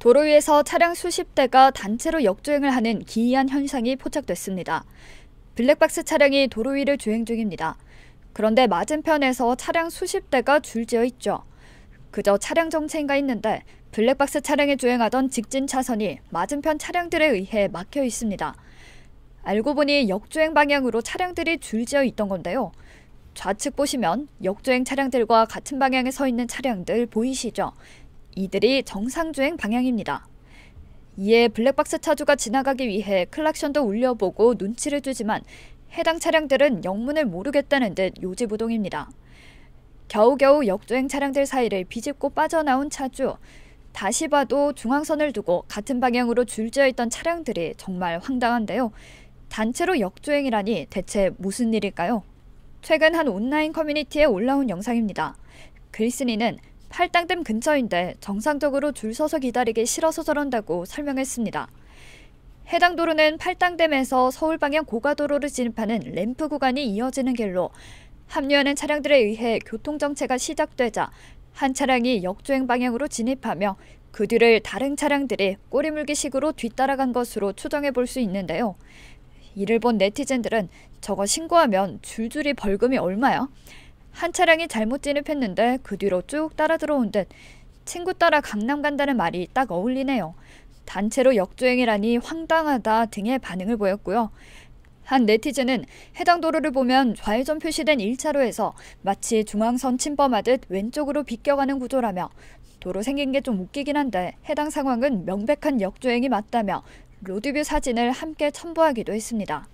도로 위에서 차량 수십 대가 단체로 역주행을 하는 기이한 현상이 포착됐습니다. 블랙박스 차량이 도로 위를 주행 중입니다. 그런데 맞은편에서 차량 수십 대가 줄지어 있죠. 그저 차량 정체인가 있는데 블랙박스 차량이 주행하던 직진 차선이 맞은편 차량들에 의해 막혀 있습니다. 알고 보니 역주행 방향으로 차량들이 줄지어 있던 건데요. 좌측 보시면 역주행 차량들과 같은 방향에 서 있는 차량들 보이시죠? 이들이 정상주행 방향입니다. 이에 블랙박스 차주가 지나가기 위해 클락션도 울려보고 눈치를 주지만 해당 차량들은 영문을 모르겠다는 듯 요지부동입니다. 겨우겨우 역주행 차량들 사이를 비집고 빠져나온 차주. 다시 봐도 중앙선을 두고 같은 방향으로 줄지어 있던 차량들이 정말 황당한데요. 단체로 역주행이라니 대체 무슨 일일까요? 최근 한 온라인 커뮤니티에 올라온 영상입니다. 글쓴이는 팔당댐 근처인데 정상적으로 줄 서서 기다리기 싫어서 저런다고 설명했습니다. 해당 도로는 팔당댐에서 서울 방향 고가도로를 진입하는 램프 구간이 이어지는 길로 합류하는 차량들에 의해 교통 정체가 시작되자 한 차량이 역주행 방향으로 진입하며 그 뒤를 다른 차량들이 꼬리물기식으로 뒤따라간 것으로 추정해 볼 수 있는데요. 이를 본 네티즌들은 저거 신고하면 줄줄이 벌금이 얼마야? 한 차량이 잘못 진입했는데 그 뒤로 쭉 따라 들어온 듯 친구 따라 강남 간다는 말이 딱 어울리네요. 단체로 역주행이라니 황당하다 등의 반응을 보였고요. 한 네티즌은 해당 도로를 보면 좌회전 표시된 1차로에서 마치 중앙선 침범하듯 왼쪽으로 비껴가는 구조라며 도로 생긴 게 좀 웃기긴 한데 해당 상황은 명백한 역주행이 맞다며 로드뷰 사진을 함께 첨부하기도 했습니다.